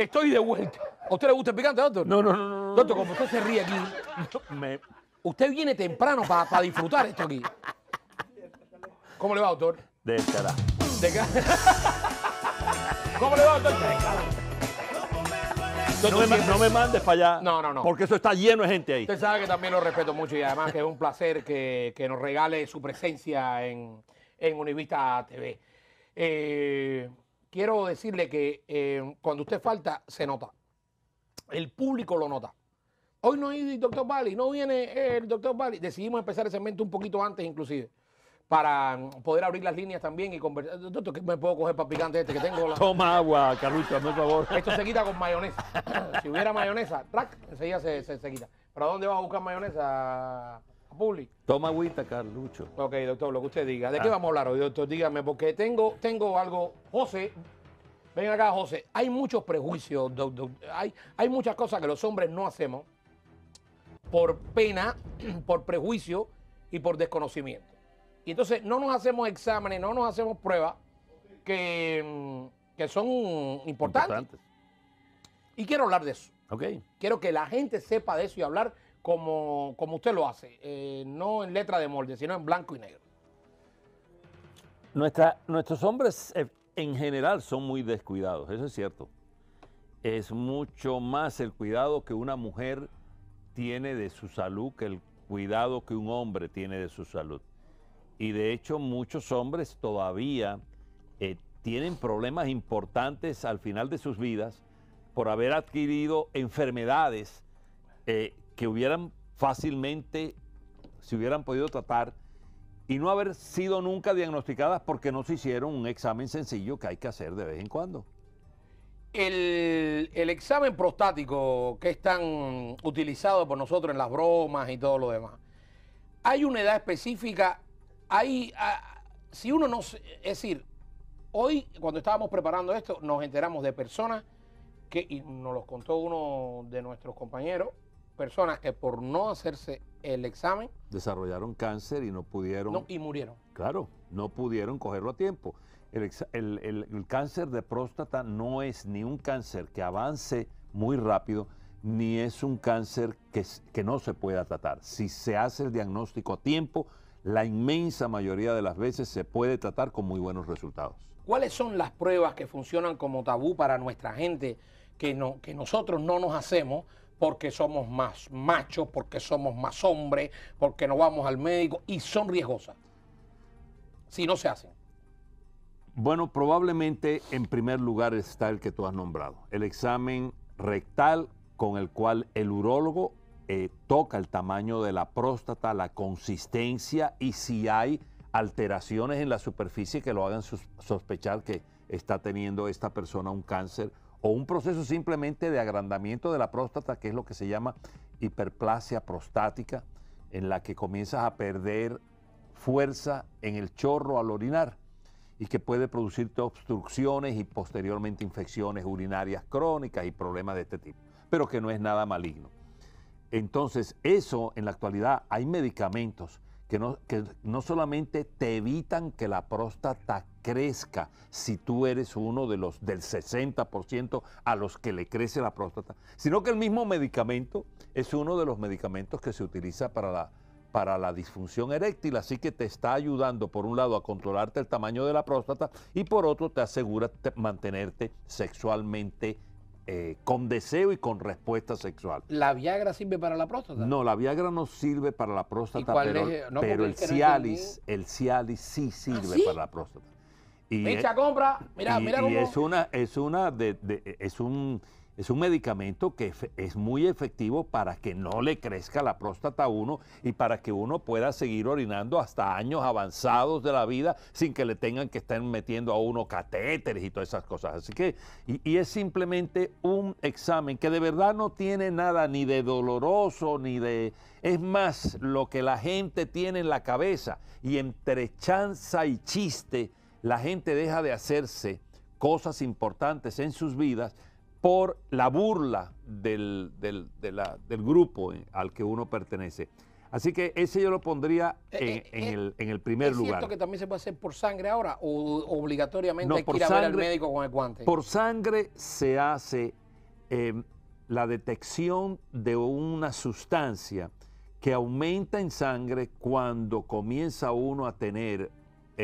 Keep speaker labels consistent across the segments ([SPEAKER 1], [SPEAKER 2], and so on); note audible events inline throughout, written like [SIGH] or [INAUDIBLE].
[SPEAKER 1] Estoy de vuelta. ¿A usted le gusta el picante, doctor? No, no, no. doctor, como usted se ríe aquí, [LAUGHS] usted viene temprano para disfrutar esto aquí. ¿Cómo le va, doctor? De cara. [LAUGHS] ¿Cómo le va, doctor? De cara. No me, mandes para allá. No, no, no.
[SPEAKER 2] Porque eso está lleno de gente ahí.
[SPEAKER 1] Usted sabe que también lo respeto mucho y además que es un placer que, que nos regale su presencia en, en Univista TV. Eh, quiero decirle que eh, cuando usted falta, se nota. El público lo nota. Hoy no hay doctor Bali, no viene el doctor Bali. Decidimos empezar ese evento un poquito antes, inclusive, para mm, poder abrir las líneas también y conversar. Doctor, me puedo coger para picante este que tengo? Toma
[SPEAKER 2] agua, Carlucho, por favor. Esto se
[SPEAKER 1] quita con mayonesa. si hubiera mayonesa, track, enseguida se, se, se quita. ¿Para dónde vas a buscar mayonesa? público
[SPEAKER 2] Toma agüita, Carlucho. Ok,
[SPEAKER 1] doctor, lo que usted diga. ¿De ah. qué vamos a hablar hoy, doctor? Dígame, porque tengo, tengo algo. José, ven acá, José. Hay muchos prejuicios, hay, hay muchas cosas que los hombres no hacemos por pena, [CLEARS THROAT] por prejuicio y por desconocimiento. Y entonces no nos hacemos exámenes, no nos hacemos pruebas mm, que, son importantes. importantes. Y quiero hablar de eso. Okay. Quiero que la gente sepa de eso y hablar como, usted lo hace, eh, no en letra de molde, sino en blanco y negro.
[SPEAKER 2] Nuestra, nuestros hombres eh, en general son muy descuidados, eso es cierto. Es mucho más el cuidado que una mujer tiene de su salud que el cuidado que un hombre tiene de su salud. Y de hecho muchos hombres todavía eh, tienen problemas importantes al final de sus vidas por haber adquirido enfermedades que hubieran fácilmente, se hubieran podido tratar y no haber sido nunca diagnosticadas porque no se hicieron un examen sencillo que hay que hacer de vez en cuando.
[SPEAKER 1] El, examen prostático que es tan utilizado por nosotros en las bromas y todo lo demás, hay una edad específica, hay, ah, si uno no, es decir, hoy cuando estábamos preparando esto nos enteramos de personas que, y nos los contó uno de nuestros compañeros,
[SPEAKER 2] personas que por no hacerse el examen... Desarrollaron cáncer y no pudieron... No, y murieron. Claro, no pudieron cogerlo a tiempo. El, cáncer de próstata no es ni un cáncer que avance muy rápido, ni es un cáncer que, que no se pueda tratar. Si se hace el diagnóstico a tiempo, la inmensa mayoría de las veces se puede tratar con muy buenos resultados.
[SPEAKER 1] ¿Cuáles son las pruebas que funcionan como tabú para nuestra gente que, no, que nosotros no nos hacemos porque somos más machos, porque somos más hombres, porque no vamos al médico y son riesgosas si no se hacen.
[SPEAKER 2] Bueno, probablemente en primer lugar está el que tú has nombrado, el examen rectal con el cual el urólogo eh, toca el tamaño de la próstata, la consistencia y si hay alteraciones en la superficie que lo hagan sospechar que está teniendo esta persona un cáncer o un proceso simplemente de agrandamiento de la próstata, que es lo que se llama hiperplasia prostática, en la que comienzas a perder fuerza en el chorro al orinar y que puede producirte obstrucciones y posteriormente infecciones urinarias crónicas y problemas de este tipo, pero que no es nada maligno. Entonces, eso en la actualidad hay medicamentos que no, que no solamente te evitan que la próstata crezca, si tú eres uno de los del 60% a los que le crece la próstata, sino que el mismo medicamento es uno de los medicamentos que se utiliza para la, para la disfunción eréctil, así que te está ayudando por un lado a controlarte el tamaño de la próstata y por otro te asegura mantenerte sexualmente eh, con deseo y con respuesta sexual.
[SPEAKER 1] ¿La Viagra sirve para la próstata?
[SPEAKER 2] No, la Viagra no sirve para la próstata, pero, el, Cialis, sí ¿Ah, sirve para la próstata es, eh,
[SPEAKER 1] compra, mira, mira es
[SPEAKER 2] una, es una es un es un medicamento que es muy efectivo para que no le crezca la próstata a uno y para que uno pueda seguir orinando hasta años avanzados de la vida sin que le tengan que estar metiendo a uno catéteres y todas esas cosas. Así que, y, y es simplemente un examen que de verdad no tiene nada ni de doloroso ni de. Es más lo que la gente tiene en la cabeza y entre chanza y chiste la gente deja de hacerse cosas importantes en sus vidas por la burla del, grupo al que uno pertenece. Así que ese yo lo pondría eh, eh, eh, en, el, primer lugar. ¿Es cierto que
[SPEAKER 1] también se puede hacer por sangre ahora o obligatoriamente hay que ir a ver al médico con el guante?
[SPEAKER 2] Por sangre se hace em, la detección de una sustancia que aumenta en sangre cuando comienza uno a tener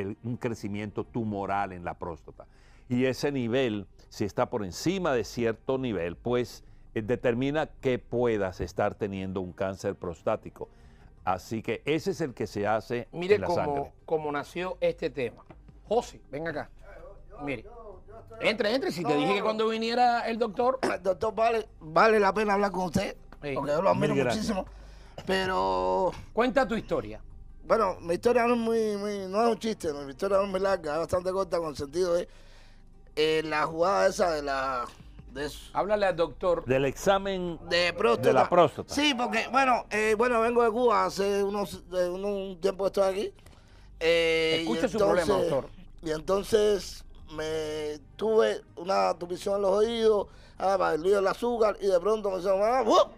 [SPEAKER 2] un crecimiento tumoral en la próstata. Y ese nivel, si está por encima de cierto nivel, pues eh, determina que puedas estar teniendo un cáncer prostático. Así que ese es el que se hace Mire en la cómo,
[SPEAKER 1] sangre. nació este tema. José, ven acá. Entre, entre. Si te
[SPEAKER 3] dije que cuando viniera el doctor. [COUGHS] Doctor, vale, vale la pena hablar con usted. Porque yo lo admiro muchísimo. Pero. Cuenta tu historia. Bueno, mi historia no es muy, no es un chiste, mi historia no es muy larga, es bastante corta con sentido de eh, la jugada esa de la de eso. Háblale al doctor.
[SPEAKER 2] Del examen de, próstata. la próstata.
[SPEAKER 3] Sí, porque, bueno, eh, bueno, vengo de Cuba hace unos, un tiempo que estoy aquí. Eh, Escuche su problema, doctor. Y entonces me tuve una tupición en los oídos, ah, para el, del azúcar, y de pronto me dijeron, ¡wow! Ah,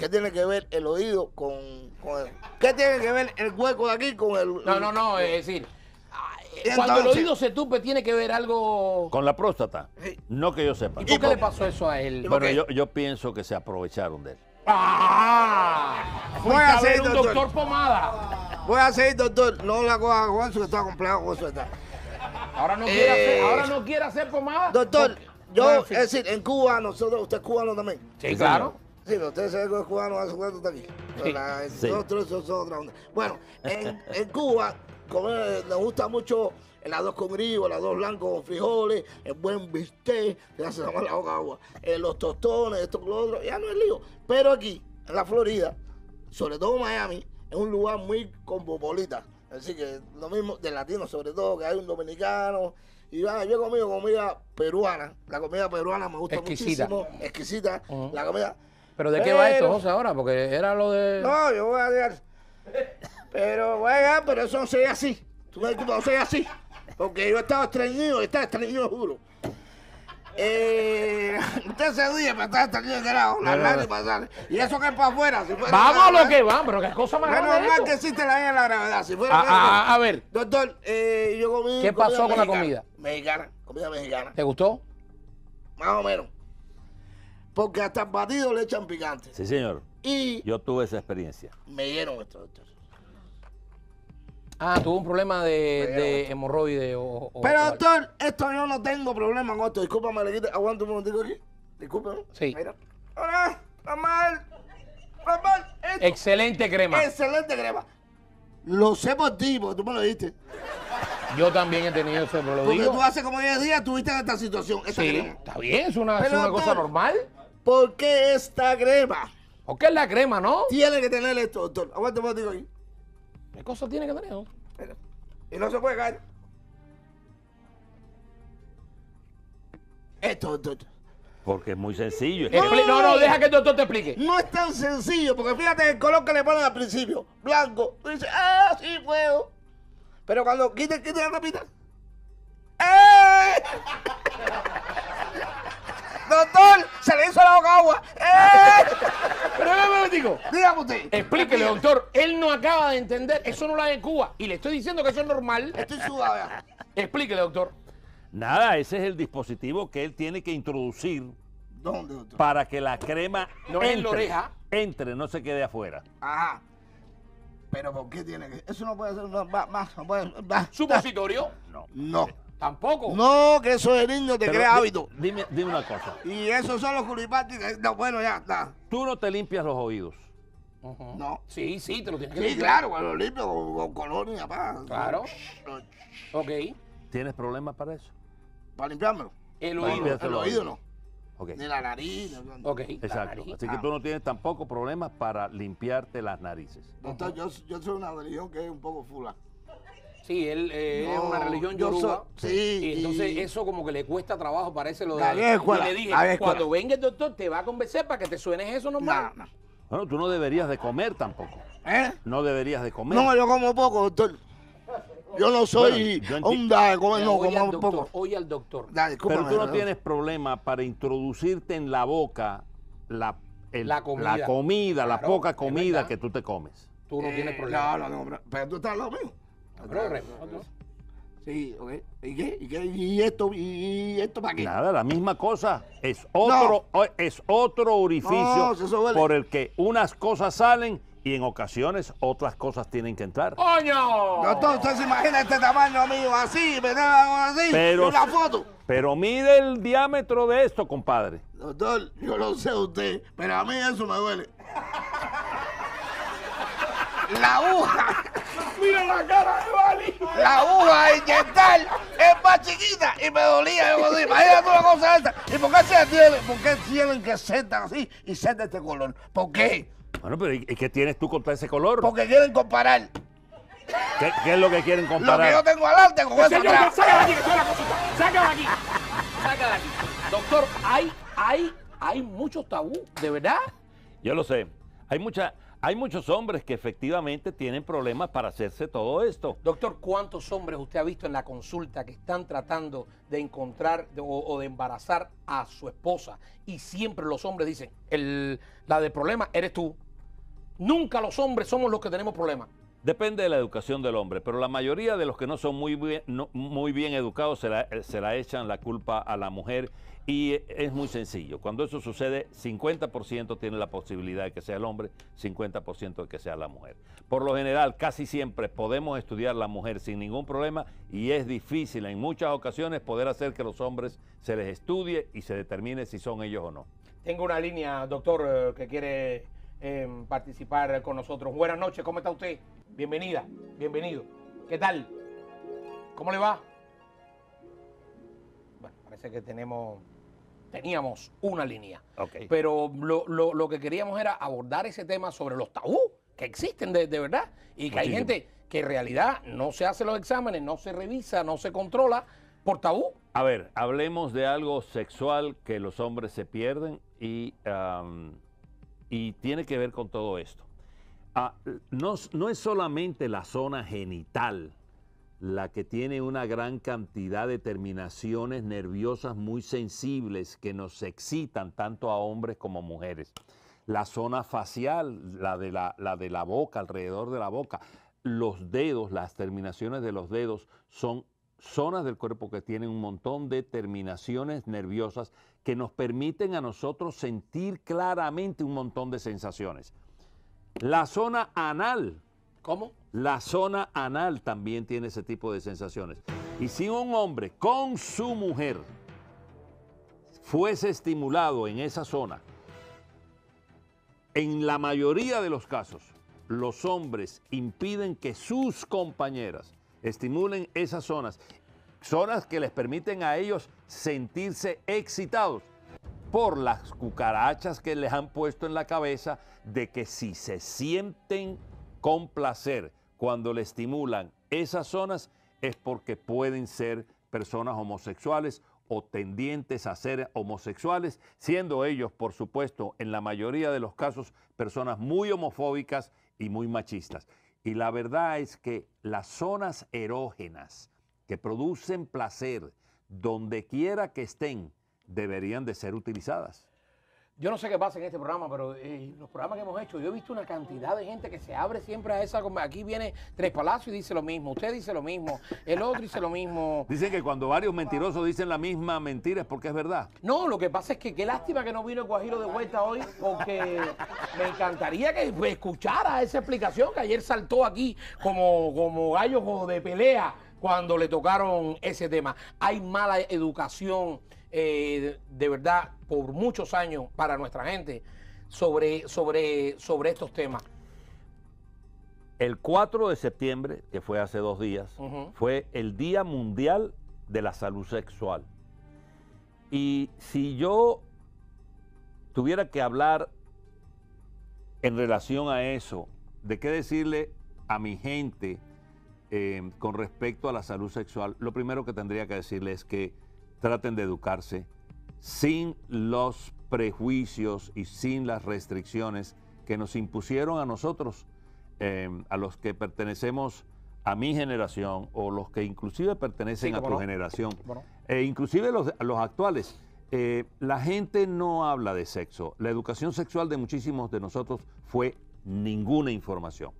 [SPEAKER 3] ¿Qué tiene que ver el oído con, con ¿Qué tiene que ver el hueco de aquí con el...? No, no, no, es decir... cuando el oído se tupe tiene que ver algo...
[SPEAKER 2] Con la próstata. No que yo sepa. ¿Y por qué le
[SPEAKER 3] pasó eso a él? Bueno, yo,
[SPEAKER 2] yo pienso que se aprovecharon de él.
[SPEAKER 3] ¡Ah! Voy a, un doctor. pomada. Voy a ser doctor. No la coja Juan, que está complejo con su edad. Ahora no, quiere hacer, eh, ahora no quiere hacer pomada. Doctor, yo, es decir, en Cuba, nosotros, usted es cubano también. Sí, claro. Sí, pero ustedes saben que los cubanos hace cuánto está aquí. sí. Nosotros otra onda. Bueno, en, Cuba eh, nos gusta mucho el arroz con grillo, el arroz blanco con frijoles, el buen bistec, ya se llama la boca agua, eh, los tostones, esto lo ya no es lío. Pero aquí, en la Florida, sobre todo Miami, es un lugar muy cosmopolita. Así que lo mismo de latino sobre todo, que hay un dominicano. Y va, ah, yo he comido comida peruana. La comida peruana me gusta muchísimo. Exquisita. La comida ¿Pero de qué va esto, José,
[SPEAKER 1] ahora? Porque era lo de... No,
[SPEAKER 3] yo voy a dejar... Pero, voy a pero eso no sé así. Tú no sé así. Porque yo estaba estreñido, está estreñido, juro. Eh, usted se dice, pero está estreñido, que era una y Y eso que es para afuera. Si Vamos a lo que vamos,
[SPEAKER 1] pero qué cosa más grande Menos
[SPEAKER 3] mal que existe la ley de la gravedad. Si fuera a, ver. Doctor, eh, yo comí ¿Qué pasó con la comida? Mexicana, comida mexicana. ¿Te gustó? Más o menos. Porque hasta el batido le echan picante.
[SPEAKER 2] Sí, señor. Y yo tuve esa experiencia.
[SPEAKER 3] Me dieron esto, doctor. Ah,
[SPEAKER 1] tuvo un problema de, de hemorroide o, Pero,
[SPEAKER 3] doctor, esto yo no tengo problema con esto. Discúlpame, le Aguanta un momentito aquí. disculpame Sí. Mira. Hola, mamá Mamá. Excelente crema. Excelente crema. Lo sé por ti, porque tú me lo diste. Yo también he tenido ese Porque tú hace como 10 días tuviste esta situación. Esta Sí, crema. está bien, es una, cosa normal. ¿Por qué esta crema? ¿O qué es la crema, no? Tiene que tener esto, doctor. Aguanta un ahí. ¿Qué cosa tiene que tener, no? Y no se puede caer. Esto, doctor.
[SPEAKER 2] Porque es muy sencillo. No, no, deja que el
[SPEAKER 3] doctor te explique. No es tan sencillo, porque fíjate el color que le ponen al principio. Blanco. Dice, ah, sí puedo. Pero cuando quiten, quiten la tapita. ¡Eh! [LAUGHS] ¡Doctor! le hizo la boca agua. ¡Eh! Pero
[SPEAKER 1] un digo.
[SPEAKER 2] Dígame usted. Explíquele,
[SPEAKER 1] doctor. Él no acaba de entender. Eso no lo de Cuba. Y le estoy diciendo que eso es normal. Estoy sudada.
[SPEAKER 2] Explíquele, doctor. Nada, ese es el dispositivo que él tiene que introducir. ¿Dónde, doctor? Para que la crema entre, en la oreja. entre, no se quede afuera.
[SPEAKER 3] Ajá. Pero ¿por qué tiene que...? Eso no puede ser más... va ¿Supositorio? No. No. Tampoco. No,
[SPEAKER 2] que eso de niño te crea hábito. Dime, dime una cosa.
[SPEAKER 3] Y esos son los culipatis. No, bueno, ya está.
[SPEAKER 2] Tú no te limpias los oídos.
[SPEAKER 3] No. Sí, sí, te lo tienes que limpiar. Sí, claro, cuando limpio con, con colonia, pa. Claro. Ok.
[SPEAKER 2] ¿Tienes problemas para eso?
[SPEAKER 3] Para limpiármelo. El oído. El oído no.
[SPEAKER 2] Okay. Ni la nariz. no, Ok. Exacto. Así que ah. tú no tienes tampoco problemas para limpiarte las narices.
[SPEAKER 3] Doctor, yo, yo soy una religión que es un poco fula.
[SPEAKER 2] Sí, eh, él es una religión yoruba. Yo sí, y entonces eso como que le cuesta trabajo,
[SPEAKER 1] parece lo de... A cuando venga el doctor te va a convencer para que te suenes eso nomás No, no.
[SPEAKER 2] Bueno, tú no deberías de comer tampoco. ¿Eh? No deberías de comer. No, yo como poco, doctor. Yo no soy onda de comer, no, como poco.
[SPEAKER 1] Oye al doctor. Pero tú no tienes
[SPEAKER 2] problema para introducirte en la boca la, la comida, la, poca comida que tú te comes.
[SPEAKER 3] Tú no tienes eh, problema. Claro, pero tú estás lo mismo. Sí, ok. ¿Y qué? ¿Y, esto, para qué? Nada,
[SPEAKER 2] la misma cosa. Es otro, es otro orificio por el que unas cosas salen y en ocasiones otras cosas tienen que entrar.
[SPEAKER 3] ¡Coño! Doctor, usted se imagina este tamaño mío así, ¿verdad? Así, pero, la foto.
[SPEAKER 2] Pero mire el diámetro de esto, compadre. Doctor, yo lo sé usted,
[SPEAKER 3] pero a mí eso me duele. la aguja. Mira la cara de Bali. La aguja de inyectar es más chiquita y me dolía. imagínate una cosa esta. ¿Y por qué, se tienen, por qué tienen que ser así y ser de este color? ¿Por qué?
[SPEAKER 2] Bueno, pero ¿y qué tienes tú contra ese color? Porque quieren comparar. ¿Qué, es lo que quieren comparar? Lo
[SPEAKER 3] que yo tengo adelante con Sácala aquí, que soy la cosita. Sácala aquí.
[SPEAKER 1] Sácala aquí. Doctor, hay, hay, hay muchos tabú, de verdad.
[SPEAKER 2] Yo lo sé. Hay mucha hay muchos hombres que efectivamente tienen problemas para hacerse todo esto. Doctor,
[SPEAKER 1] ¿cuántos hombres usted ha visto en la consulta que están tratando de encontrar o, de embarazar a su esposa? Y siempre los hombres dicen, la de problema eres tú.
[SPEAKER 2] Nunca los hombres somos los que tenemos problemas. Depende de la educación del hombre, pero la mayoría de los que no son muy bien, muy bien educados se la, se la, echan la culpa a la mujer y es muy sencillo. Cuando eso sucede, 50% tiene la posibilidad de que sea el hombre, 50% de que sea la mujer. Por lo general, casi siempre podemos estudiar la mujer sin ningún problema y es difícil en muchas ocasiones poder hacer que los hombres se les estudie y se determine si son ellos o no.
[SPEAKER 1] Tengo una línea, doctor, eh, que quiere participar con nosotros. Buenas noches, ¿cómo está usted? Bienvenida, bienvenido. ¿Qué tal? ¿Cómo le va? Bueno, parece que tenemos, teníamos una línea. Pero lo, que queríamos era abordar ese tema sobre los tabú que existen de, verdad y que hay gente que en realidad no se hace los exámenes, no se revisa, no se controla por tabú.
[SPEAKER 2] A ver, hablemos de algo sexual que los hombres se pierden y y tiene que ver con todo esto. Ah, no, es solamente la zona genital la que tiene una gran cantidad de terminaciones nerviosas muy sensibles que nos excitan tanto a hombres como a mujeres. La zona facial, la de la, la de la boca, alrededor de la boca, los dedos, las terminaciones de los dedos son zonas del cuerpo que tienen un montón de terminaciones nerviosas que nos permiten a nosotros sentir claramente un montón de sensaciones. La zona anal. ¿Cómo? La zona anal también tiene ese tipo de sensaciones. Y si un hombre con su mujer fuese estimulado en esa zona, en la mayoría de los casos, los hombres impiden que sus compañeras estimulen esas zonas zonas que les permiten a ellos sentirse excitados por las cucarachas que les han puesto en la cabeza de que si se sienten con placer cuando le estimulan esas zonas es porque pueden ser personas homosexuales o tendientes a ser homosexuales, siendo ellos, por supuesto, en la mayoría de los casos, personas muy homofóbicas y muy machistas. Y la verdad es que las zonas erógenas, que producen placer donde quiera que estén, deberían de ser utilizadas.
[SPEAKER 1] Yo no sé qué pasa en este programa, pero eh, los programas que hemos hecho, yo he visto una cantidad de gente que se abre siempre a esa. Aquí viene Tres Palacios y dice lo mismo, usted dice lo mismo, el otro dice lo mismo.
[SPEAKER 2] [LAUGHS] Dicen que cuando varios mentirosos dicen la misma mentira es porque es verdad.
[SPEAKER 1] No, lo que pasa es que qué lástima que no vino el Guajiro de vuelta hoy, porque me encantaría que escuchara esa explicación que ayer saltó aquí como, como gallo de pelea cuando le tocaron ese tema. Hay mala educación, eh, de verdad, por muchos años para nuestra gente sobre, sobre, sobre estos temas.
[SPEAKER 2] El 4 de septiembre, que fue hace dos días, fue el Día Mundial de la Salud Sexual. Y si yo tuviera que hablar en relación a eso, de qué decirle a mi gente Em, con respecto a la salud sexual, lo primero que tendría que decirles es que traten de educarse sin los prejuicios y sin las restricciones que nos impusieron a nosotros, em, a los que pertenecemos a mi generación o los que inclusive pertenecen a tu generación, e inclusive los, los actuales. Eh, la gente no habla de sexo. La educación sexual de muchísimos de nosotros fue ninguna información.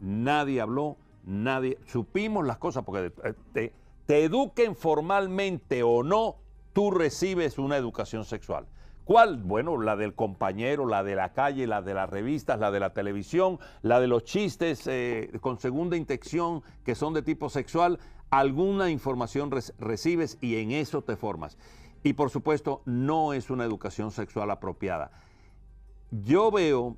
[SPEAKER 2] Nadie habló, nadie, supimos las cosas, porque eh, te, eduquen formalmente o no, tú recibes una educación sexual. ¿Cuál? Bueno, la del compañero, la de la calle, la de las revistas, la de la televisión, la de los chistes eh, con segunda intención que son de tipo sexual. Alguna información recibes y en eso te formas. Y por supuesto, no es una educación sexual apropiada. Yo veo,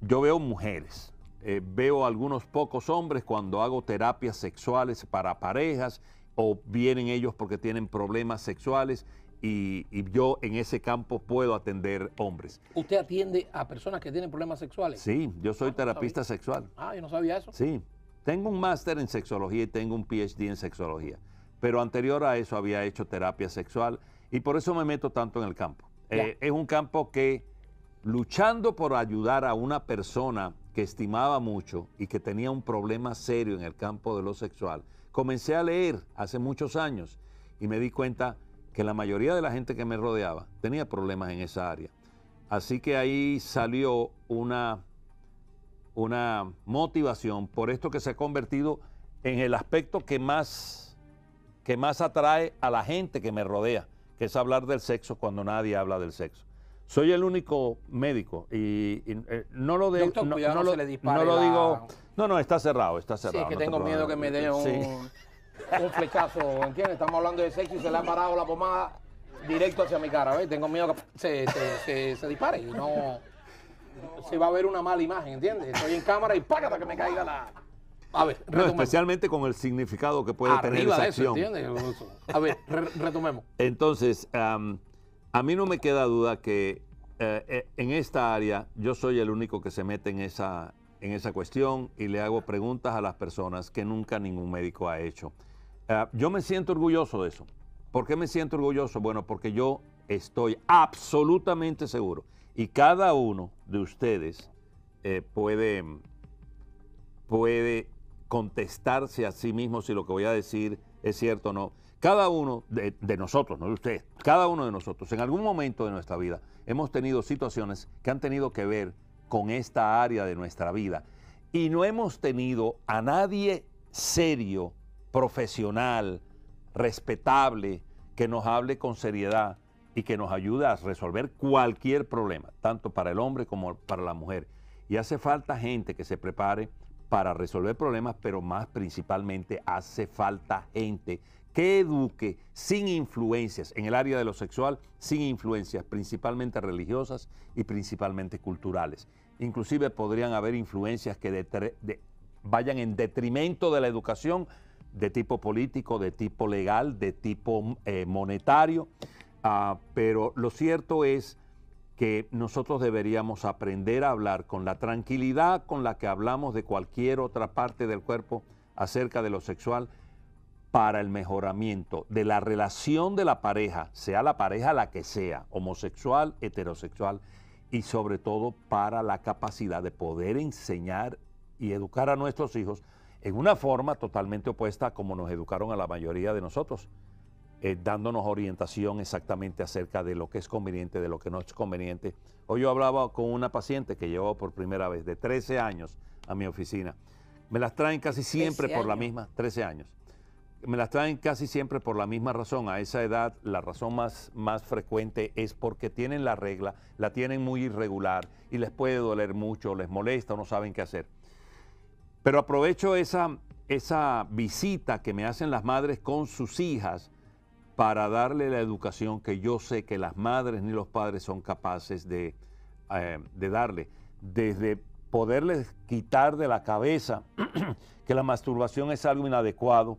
[SPEAKER 2] yo veo mujeres eh, veo algunos pocos hombres cuando hago terapias sexuales para parejas o vienen ellos porque tienen problemas sexuales y, yo en ese campo puedo atender hombres.
[SPEAKER 1] ¿Usted atiende a personas que tienen problemas sexuales?
[SPEAKER 2] Sí, yo soy ah, terapista sexual.
[SPEAKER 1] Ah, yo no sabía eso.
[SPEAKER 2] Sí, tengo un máster en sexología y tengo un PhD en sexología, pero anterior a eso había hecho terapia sexual y por eso me meto tanto en el campo. Eh, es un campo que luchando por ayudar a una persona que estimaba mucho y que tenía un problema serio en el campo de lo sexual, comencé a leer hace muchos años y me di cuenta que la mayoría de la gente que me rodeaba tenía problemas en esa área. Así que ahí salió una, una motivación por esto que se ha convertido en el aspecto que más, que más atrae a la gente que me rodea, que es hablar del sexo cuando nadie habla del sexo. Soy el único médico y, eh, no lo de, Doctor, no, cuidado, no, se le dispara. no lo digo. No, no, está cerrado, está cerrado. Sí que tengo miedo que me dé un,
[SPEAKER 1] flechazo, ¿entiendes? Estamos hablando de sexo y se le ha parado la pomada directo hacia mi cara, ¿ves? Tengo miedo que se, se- dispare y no... Se va a ver una mala imagen, ¿entiendes? Estoy en cámara y págata que me caiga la... A ver, No,
[SPEAKER 2] especialmente con el significado que puede tener esa de eso, acción. ¿entiendes?
[SPEAKER 1] A ver, retomemos.
[SPEAKER 2] Entonces, a mí no me queda duda que eh, eh, en esta área yo soy el único que se mete en esa, en esa cuestión y le hago preguntas a las personas que nunca ningún médico ha hecho. Eh, yo me siento orgulloso de eso. ¿Por qué me siento orgulloso? Bueno, porque yo estoy absolutamente seguro y cada uno de ustedes puede, puede contestarse a sí mismo si lo que voy a decir es cierto no, cada uno de, nosotros, no de usted, cada uno de nosotros, en algún momento de nuestra vida, hemos tenido situaciones que han tenido que ver con esta área de nuestra vida y no hemos tenido a nadie serio, profesional, respetable, que nos hable con seriedad y que nos ayude a resolver cualquier problema, tanto para el hombre como para la mujer. Y hace falta gente que se prepare para resolver problemas, pero más principalmente hace falta gente que eduque sin influencias en el área de lo sexual, sin influencias principalmente religiosas y principalmente culturales. Inclusive podrían haber influencias que vayan en detrimento de la educación de tipo político, de tipo legal, de tipo eh, monetario, ah, pero lo cierto es que nosotros deberíamos aprender a hablar con la tranquilidad con la que hablamos de cualquier otra parte del cuerpo acerca de lo sexual para el mejoramiento de la relación de la pareja, sea la pareja la que sea, homosexual, heterosexual, y sobre todo para la capacidad de poder enseñar y educar a nuestros hijos en una forma totalmente opuesta a como nos educaron a la mayoría de nosotros. Eh, dándonos orientación exactamente acerca de lo que es conveniente, de lo que no es conveniente. Hoy yo hablaba con una paciente que llegó por primera vez de 13 años a mi oficina. Me las traen casi siempre por la misma, 13 años. Me las traen casi siempre por la misma razón. A esa edad la razón más, más frecuente es porque tienen la regla, la tienen muy irregular y les puede doler mucho, les molesta o no saben qué hacer. Pero aprovecho esa, esa visita que me hacen las madres con sus hijas para darle la educación que yo sé que las madres ni los padres son capaces de, eh, darle. Desde poderles quitar de la cabeza [CLEARS THROAT] que la masturbación es algo inadecuado,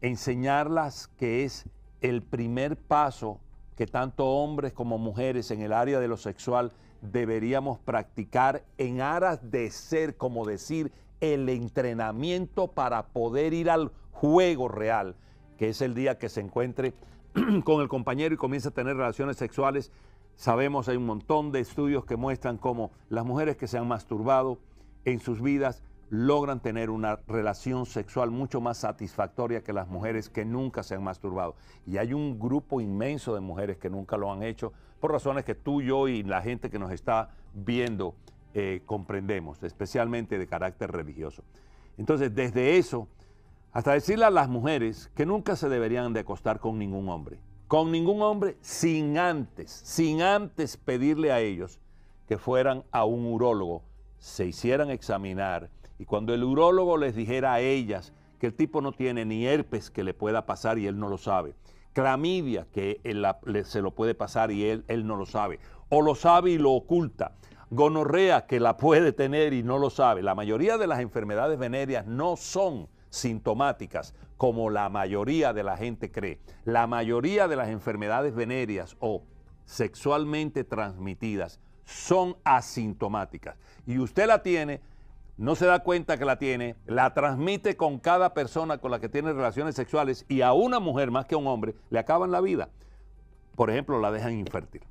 [SPEAKER 2] enseñarlas que es el primer paso que tanto hombres como mujeres en el área de lo sexual deberíamos practicar en aras de ser, como decir, el entrenamiento para poder ir al juego real que es el día que se encuentre [CLEARS THROAT] con el compañero y comienza a tener relaciones sexuales. Sabemos, hay un montón de estudios que muestran cómo las mujeres que se han masturbado en sus vidas logran tener una relación sexual mucho más satisfactoria que las mujeres que nunca se han masturbado. Y hay un grupo inmenso de mujeres que nunca lo han hecho por razones que tú, yo y la gente que nos está viendo eh, comprendemos, especialmente de carácter religioso. Entonces, desde eso hasta decirle a las mujeres que nunca se deberían de acostar con ningún hombre, con ningún hombre sin antes, sin antes pedirle a ellos que fueran a un urólogo, se hicieran examinar y cuando el urólogo les dijera a ellas que el tipo no tiene ni herpes que le pueda pasar y él no lo sabe, clamidia que se lo puede pasar y él, él no lo sabe, o lo sabe y lo oculta, gonorrea que la puede tener y no lo sabe. La mayoría de las enfermedades venéreas no son sintomáticas, como la mayoría de la gente cree. La mayoría de las enfermedades venéreas o sexualmente transmitidas son asintomáticas. Y usted la tiene, no se da cuenta que la tiene, la transmite con cada persona con la que tiene relaciones sexuales y a una mujer más que a un hombre le acaban la vida. Por ejemplo, la dejan infértil.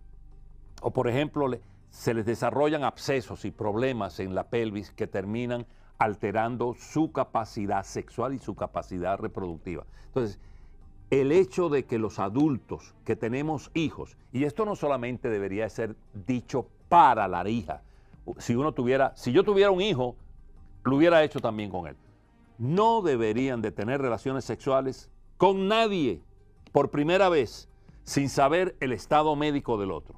[SPEAKER 2] O por ejemplo, se les desarrollan abscesos y problemas en la pelvis que terminan alterando su capacidad sexual y su capacidad reproductiva. Entonces, el hecho de que los adultos que tenemos hijos, y esto no solamente debería ser dicho para la hija, si uno tuviera, si yo tuviera un hijo, lo hubiera hecho también con él. No deberían de tener relaciones sexuales con nadie por primera vez sin saber el estado médico del otro.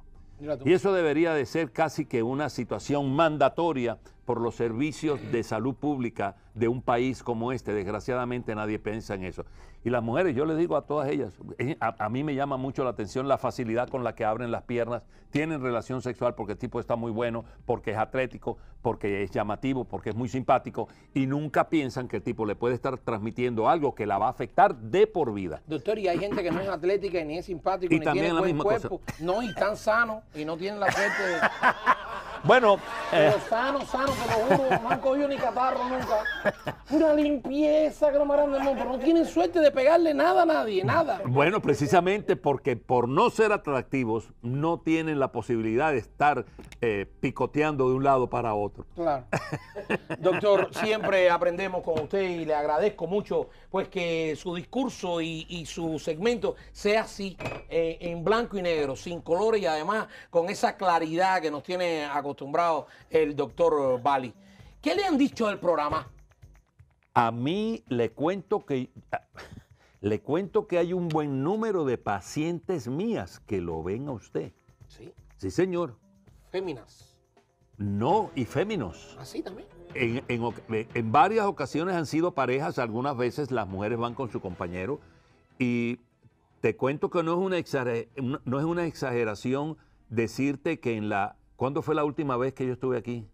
[SPEAKER 2] Y eso debería de ser casi que una situación mandatoria por los servicios de salud pública de un país como este. Desgraciadamente nadie piensa en eso. Y las mujeres, yo les digo a todas ellas, a, mí me llama mucho la atención la facilidad con la que abren las piernas, tienen relación sexual porque el tipo está muy bueno, porque es atlético, porque es llamativo, porque es muy simpático y nunca piensan que el tipo le puede estar transmitiendo algo que la va a afectar de por vida.
[SPEAKER 1] Doctor, y hay gente que no es atlética y ni es simpático, y ni también tiene cuerpo, no, y tan sano y no tienen la suerte de... [LAUGHS]
[SPEAKER 2] Bueno. Eh.
[SPEAKER 1] sano, sano, te lo no han cogido ni catarro nunca. Una limpieza que no me el pero no tienen suerte de pegarle nada a nadie, nada.
[SPEAKER 2] Bueno, precisamente porque por no ser atractivos, no tienen la posibilidad de estar eh, picoteando de un lado para otro.
[SPEAKER 1] Claro. [LAUGHS] Doctor, siempre aprendemos con usted y le agradezco mucho pues que su discurso y, su segmento sea así, eh, en blanco y negro, sin colores y además con esa claridad que nos tiene acostumbrados acostumbrado el doctor Bali. ¿Qué le han dicho del programa?
[SPEAKER 2] A mí le cuento que [LAUGHS] le cuento que hay un buen número de pacientes mías que lo ven a usted. Sí. Sí, señor.
[SPEAKER 1] Féminas.
[SPEAKER 2] No, y féminos. Así ah, también. En, en, varias ocasiones han sido parejas, algunas veces las mujeres van con su compañero y te cuento que no es una, exageración decirte que en la ¿Cuándo fue la última vez que yo estuve aquí?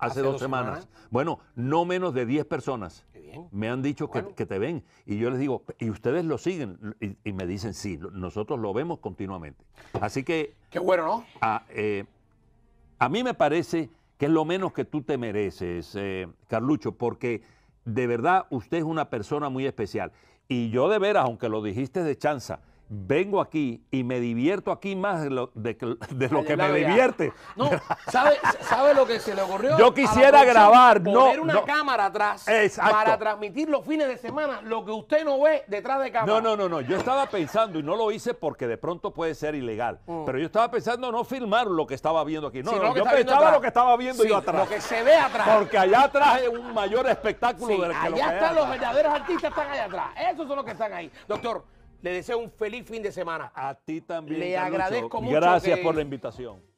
[SPEAKER 2] hace, dos, semanas. Bueno, no menos de 10 personas me han dicho que, te ven. Y yo les digo, ¿y ustedes lo siguen? Y, me dicen, sí, nosotros lo vemos continuamente. Así que... Qué bueno, ¿no? Eh, a, mí me parece que es lo menos que tú te mereces, eh, Carlucho, porque de verdad usted es una persona muy especial. Y yo de veras, aunque lo dijiste de chanza, vengo aquí y me divierto aquí más de lo, que me divierte. No,
[SPEAKER 1] ¿sabe, lo que se le ocurrió? Yo quisiera grabar, no. Poner una cámara atrás para transmitir los fines de semana lo que usted no ve detrás de cámara. No, no,
[SPEAKER 2] no, no. Yo estaba pensando, y no lo hice porque de pronto puede ser ilegal, mm. pero yo estaba pensando no filmar lo que estaba viendo aquí. No, yo pensaba lo que estaba viendo yo atrás. Lo que se ve atrás. Porque allá atrás es un mayor espectáculo del que allá están los verdaderos
[SPEAKER 1] artistas, están allá atrás. Esos son los que están ahí. Doctor. Le deseo un feliz fin de semana. A ti también. Le agradezco mucho. Gracias por la
[SPEAKER 2] invitación.